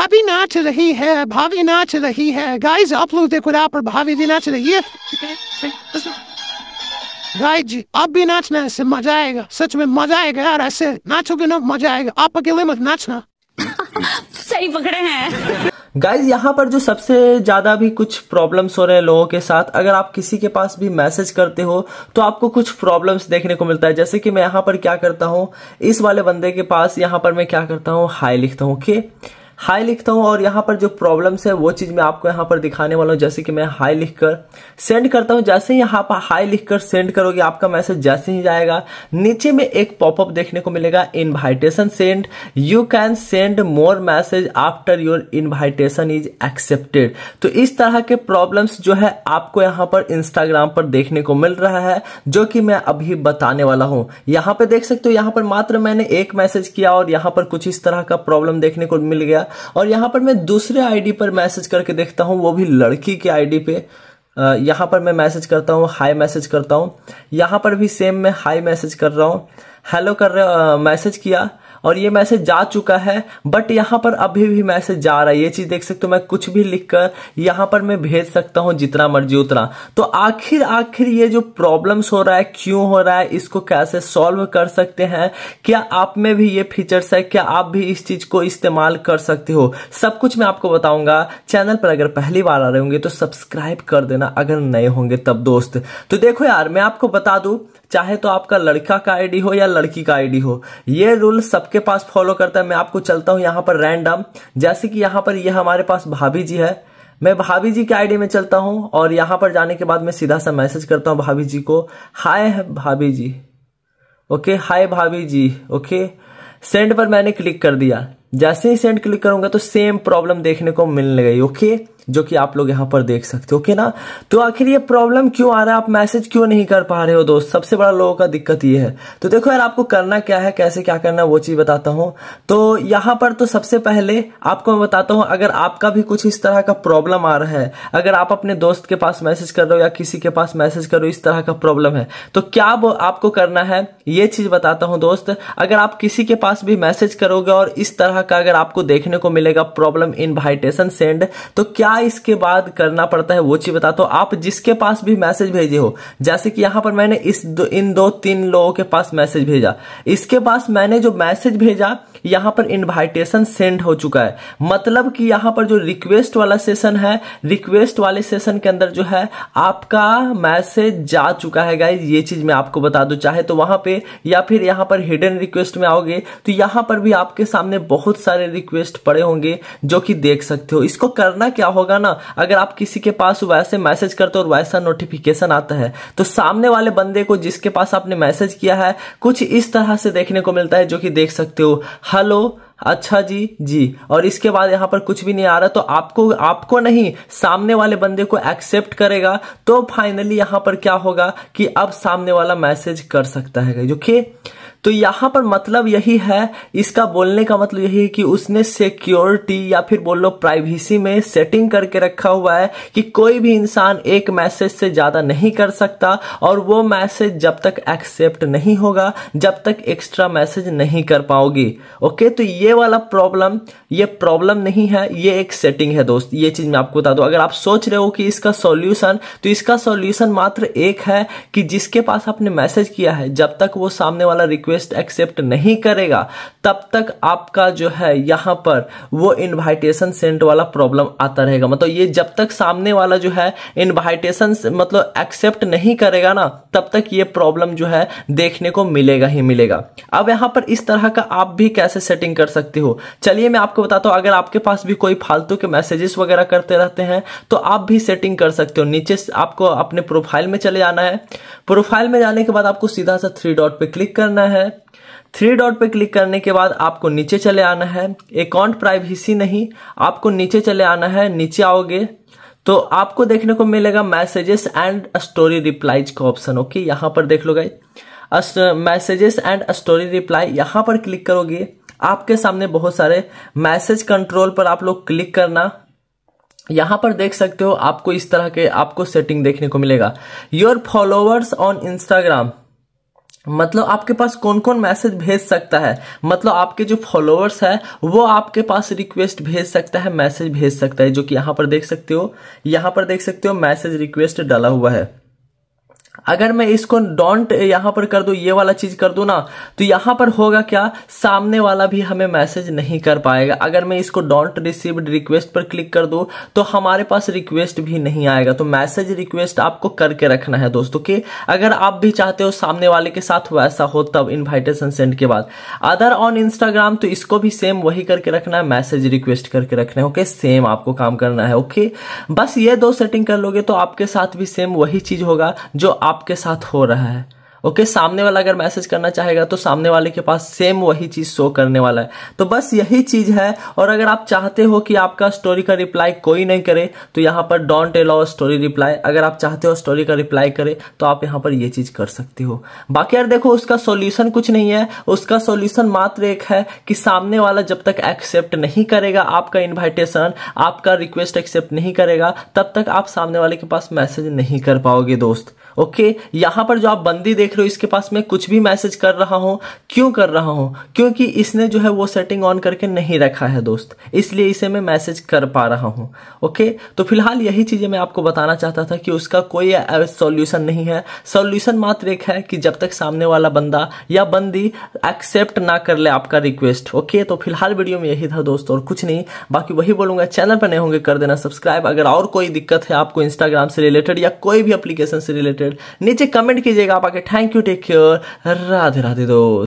to भाभी नाच रही है भाभी नाच the है गाइस आप लोग देखो यहाँ पर भाभी जी नाच रही है गाइस जी आप भी नाचना ऐसे मजा आएगा सच में मजा आएगा यार ऐसे नाचोगे ना मजा आएगा आप अकेले मत नाचना सही पकड़े हैं गाइज यहाँ पर जो सबसे ज़्यादा भी कुछ प्रॉब्लम्स हो रहे हैं लोगों के साथ अगर आप किसी के पास भी मैसेज करते हो तो आपको कुछ प्रॉब्लम्स देखने को मिलता है जैसे कि मैं यहाँ पर क्या करता हूँ इस वाले बंदे के पास यहाँ पर मैं क्या करता हूँ हाई लिखता हूँ ओके okay? हाई लिखता हूँ और यहाँ पर जो प्रॉब्लम्स है वो चीज़ मैं आपको यहाँ पर दिखाने वाला हूँ जैसे कि मैं हाई लिखकर सेंड करता हूँ जैसे ही यहाँ पर हाई लिखकर सेंड करोगे आपका मैसेज जैसे ही जाएगा नीचे में एक पॉपअप देखने को मिलेगा invitation send you can send more message after your invitation is accepted तो इस तरह के प्रॉब्लम्स जो है आपको यहाँ पर इंस्टाग्राम पर देखने को मिल रहा है जो कि मैं अभी बताने वाला हूँ यहाँ पर देख सकते हो यहाँ पर मात्र मैंने एक मैसेज किया और यहाँ पर कुछ इस तरह का प्रॉब्लम देखने को मिल गया और यहाँ पर मैं दूसरे आईडी पर मैसेज करके देखता हूँ वो भी लड़की के आईडी पे यहाँ पर मैं मैसेज करता हूँ हाई मैसेज करता हूँ यहाँ पर भी सेम मैं हाई मैसेज कर रहा हूँ हेलो कर रहे मैसेज किया और ये मैसेज जा चुका है बट यहाँ पर अभी भी मैसेज जा रहा है ये चीज़ देख सकते हो मैं कुछ भी लिख कर यहाँ पर मैं भेज सकता हूँ जितना मर्जी उतना तो आखिर आखिर ये जो प्रॉब्लम्स हो रहा है क्यों हो रहा है इसको कैसे सॉल्व कर सकते हैं क्या आप में भी ये फीचर्स है क्या आप भी इस चीज़ को इस्तेमाल कर सकते हो सब कुछ मैं आपको बताऊंगा चैनल पर अगर पहली बार आ रहे होंगे तो सब्सक्राइब कर देना अगर नए होंगे तब दोस्त तो देखो यार मैं आपको बता दू चाहे तो आपका लड़का का आईडी हो या लड़की का आईडी हो ये रूल सब सबके पास फॉलो करता है मैं आपको चलता हूँ यहाँ पर रैंडम जैसे कि यहाँ पर ये यह हमारे पास भाभी जी है मैं भाभी जी के आईडी में चलता हूँ और यहाँ पर जाने के बाद मैं सीधा सा मैसेज करता हूँ भाभी जी को हाय भाभी जी ओके हाय भाभी जी ओके सेंड पर मैंने क्लिक कर दिया जैसे ही सेंड क्लिक करूंगा तो सेम प्रॉब्लम देखने को मिलने गई ओके जो कि आप लोग यहाँ पर देख सकते हो ओके ना तो आखिर ये प्रॉब्लम क्यों आ रहा है आप मैसेज क्यों नहीं कर पा रहे हो दोस्त सबसे बड़ा लोगों का दिक्कत ये है तो देखो यार आपको करना क्या है कैसे क्या करना वो चीज़ बताता हूँ तो यहाँ पर तो सबसे पहले आपको मैं बताता हूँ अगर आपका भी कुछ इस तरह का प्रॉब्लम आ रहा है अगर आप अपने दोस्त के पास मैसेज कर रहे हो या किसी के पास मैसेज करो इस तरह का प्रॉब्लम है तो क्या आपको करना है ये चीज़ बताता हूँ दोस्त अगर आप किसी के पास भी मैसेज करोगे और इस तरह का अगर आपको देखने को मिलेगा प्रॉब्लम इन्वाइटेशन सेंड तो क्या क्या इसके बाद करना पड़ता है वो चीज़ बता तो आप जिसके पास भी मैसेज भेजे हो जैसे कि यहां पर मैंने इस दो, इन दो तीन लोगों के पास मैसेज भेजा इसके पास मैंने जो मैसेज भेजा यहाँ पर इनवाइटेशन सेंड हो चुका है मतलब कि यहां पर जो रिक्वेस्ट वाला सेशन है रिक्वेस्ट वाले सेशन के अंदर जो है आपका मैसेज जा चुका है गाइज ये चीज़ मैं आपको बता दू चाहे तो वहां पे या फिर यहां पर हिडन रिक्वेस्ट में आओगे तो यहां पर भी आपके सामने बहुत सारे रिक्वेस्ट पड़े होंगे जो कि देख सकते हो इसको करना क्या हो होगा ना अगर आप किसी के पास वैसे मैसेज करते हो और वैसा नोटिफिकेशन आता है तो सामने वाले बंदे को जिसके पास आपने मैसेज किया है कुछ इस तरह से देखने को मिलता है जो कि देख सकते हो हेलो अच्छा जी जी और इसके बाद यहाँ पर कुछ भी नहीं आ रहा तो आपको आपको नहीं सामने वाले बंदे को एक्सेप्ट करेगा तो फाइनली यहाँ पर क्या होगा कि अब सामने वाला मैसेज कर सकता है जो कि तो यहाँ पर मतलब यही है इसका बोलने का मतलब यही है कि उसने सिक्योरिटी या फिर बोल लो प्राइवेसी में सेटिंग करके रखा हुआ है कि कोई भी इंसान एक मैसेज से ज़्यादा नहीं कर सकता और वो मैसेज जब तक एक्सेप्ट नहीं होगा जब तक एक्स्ट्रा मैसेज नहीं कर पाओगी ओके तो ये वाला प्रॉब्लम ये प्रॉब्लम नहीं है ये एक सेटिंग है दोस्त ये चीज़ मैं आपको बता दूँ अगर आप सोच रहे हो कि इसका सोल्यूशन तो इसका सोल्यूशन मात्र एक है कि जिसके पास आपने मैसेज किया है जब तक वो सामने वाला रिक्वेस्ट रिक्वेस्ट एक्सेप्ट नहीं करेगा तब तक आपका जो है यहाँ पर वो इन्वाइटेशन सेंट वाला प्रॉब्लम आता रहेगा मतलब ये जब तक सामने वाला जो है इन्वाइटेशन मतलब एक्सेप्ट नहीं करेगा ना तब तक ये प्रॉब्लम जो है देखने को मिलेगा ही मिलेगा अब यहाँ पर इस तरह का आप भी कैसे सेटिंग कर सकते हो चलिए मैं आपको बताता हूँ अगर आपके पास भी कोई फालतू के मैसेजेस वगैरह करते रहते हैं तो आप भी सेटिंग कर सकते हो नीचे आपको अपने प्रोफाइल में चले जाना है प्रोफाइल में जाने के बाद आपको सीधा सा थ्री डॉट पे क्लिक करना है है थ्री डॉट पे क्लिक करने के बाद आपको नीचे चले आना है अकाउंट प्राइवेसी नहीं आपको नीचे चले आना है नीचे आओगे तो आपको देखने को मिलेगा मैसेजेस एंड स्टोरी रिप्लाईज का ऑप्शन ओके यहाँ पर देख लो गाई मैसेजेस एंड स्टोरी रिप्लाई यहाँ पर क्लिक करोगे आपके सामने बहुत सारे मैसेज कंट्रोल पर आप लोग क्लिक करना यहाँ पर देख सकते हो आपको इस तरह के आपको सेटिंग देखने को मिलेगा योर फॉलोअर्स ऑन इंस्टाग्राम मतलब आपके पास कौन कौन मैसेज भेज सकता है मतलब आपके जो फॉलोअर्स है वो आपके पास रिक्वेस्ट भेज सकता है मैसेज भेज सकता है जो कि यहाँ पर देख सकते हो यहाँ पर देख सकते हो मैसेज रिक्वेस्ट डाला हुआ है अगर मैं इसको डोंट यहां पर कर दू ये वाला चीज़ कर दू ना तो यहां पर होगा क्या सामने वाला भी हमें मैसेज नहीं कर पाएगा अगर मैं इसको डोंट रिसीव्ड रिक्वेस्ट पर क्लिक कर दू तो हमारे पास रिक्वेस्ट भी नहीं आएगा तो मैसेज रिक्वेस्ट आपको करके रखना है दोस्तों कि अगर आप भी चाहते हो सामने वाले के साथ वैसा हो तब इन्वाइटेशन सेंड के बाद अदर ऑन इंस्टाग्राम तो इसको भी सेम वही करके रखना है मैसेज रिक्वेस्ट करके रखना है ओके सेम आपको काम करना है ओके बस ये दो सेटिंग कर लोगे तो आपके साथ भी सेम वही चीज़ होगा जो आप आपके साथ हो रहा है ओके सामने वाला अगर मैसेज करना चाहेगा तो सामने वाले के पास सेम वही चीज़ शो करने वाला है तो बस यही चीज़ है और अगर आप चाहते हो कि आपका स्टोरी का रिप्लाई कोई नहीं करे तो यहाँ पर डोंट अलाउ स्टोरी रिप्लाई अगर आप चाहते हो स्टोरी का रिप्लाई करे तो आप यहाँ पर ये चीज़ कर सकते हो बाकी यार देखो उसका सोल्यूशन कुछ नहीं है उसका सोल्यूशन मात्र एक है कि सामने वाला जब तक एक्सेप्ट नहीं करेगा आपका इन्वाइटेशन आपका रिक्वेस्ट एक्सेप्ट नहीं करेगा तब तक आप सामने वाले के पास मैसेज नहीं कर पाओगे दोस्त ओके यहां पर जो आप बंदी देख देख रहे हो इसके पास मैं कुछ भी मैसेज कर रहा हूं क्यों कर रहा हूं क्योंकि इसने जो है वो सेटिंग ऑन करके नहीं रखा है दोस्त इसलिए इसे मैं मैसेज कर पा रहा हूं ओके तो फिलहाल यही चीज़ें मैं आपको बताना चाहता था कि उसका कोई सोल्यूशन नहीं है सोल्यूशन मात्र एक है कि जब तक सामने वाला बंदा या बंदी एक्सेप्ट ना कर ले आपका रिक्वेस्ट ओके तो फिलहाल वीडियो में यही था दोस्तों और कुछ नहीं बाकी वही बोलूंगा चैनल पर नहीं होंगे कर देना सब्सक्राइब अगर और कोई दिक्कत है आपको इंस्टाग्राम से रिलेटेड या कोई भी अप्लीकेशन से रिलेटेड नीचे कमेंट कीजिएगा आप आगे Thank you. Take care. Radhe Radhe those.